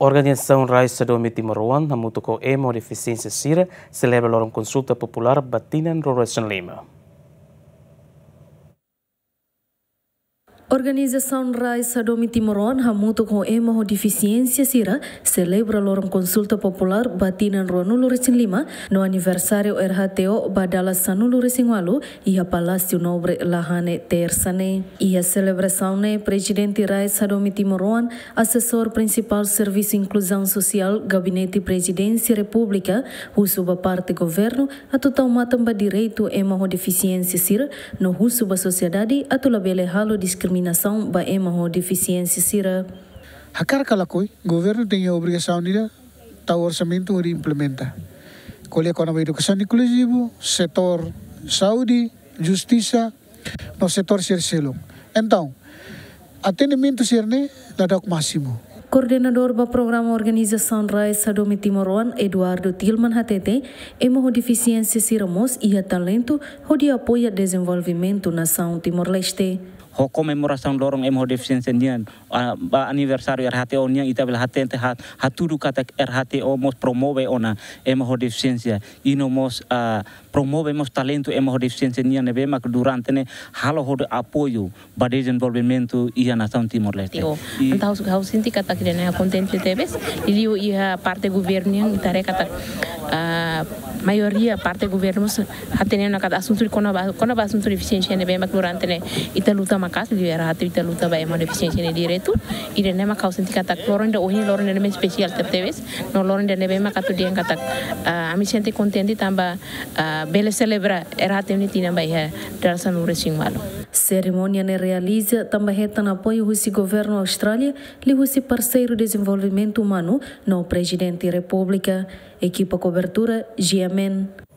Organisasi Rais do Miti Maruan, emo de eficiência sira, celebra lor um popular batinan em Lima. Organisasi Raisa Domi e Timoron hamuto com ema ho deficiência sira celebra lorong konsulta popular batinan nulu lurisin lima no aniversario RHTO badala sanulu lurisin walu ia palácio nobre lahane tersane. Ia celebração ne presidente Raisa Domi e Timoron assessor principal serviço inclusão sosial gabinete presidensi republika, husuba parte governo tau matamba direito ema ho deficiência sira no husuba la atulabele halo diskriminasi contaminação ba é uma deficiência sira. A carga lá coi, governo tem a obrigação de dar o orçamento e implementa. Colhe é a educação inclusivo, setor saúde, justiça, no setor ser selo. Então, atendimento né, da doc máximo. Coordenador do programa Organização Raisa do Timoron, Eduardo Tilman Hatete, é uma deficiência siramos e a talento, onde apoia desenvolvimento nação Timor-Leste. ho commemoração lorong em ho deficiência nian aniversário RHTO nian itabel hatente hat hatudu kata RHTO mos promove ona em ho deficiência e no mos promove mos talento em ho deficiência nian nebe mak durante ne halo ho apoio ba desenvolvimento e a nação Timor Leste. Então, hau sinti kata kidena contente tebes, ilio iha parte governo nian itare kata a maioria, parte do governo atende na cada assunto quando quando vai assunto deficiência ne bem maclurante ne ita luta macas libera hatu ita luta bem uma deficiência ne direito e ne ma causa tika tak ainda hoje ohin loren ne especial tepteves no loren da ne bem macatu dia katak a me sente contente tamba ah, bele celebra era temni tina bai ha dalsa no resing malo Cerimônia ne realiza tamba reta na apoio do governo Austrália, li parceiro desenvolvimento humano no presidente da República, equipa cobertura obertura, Giamen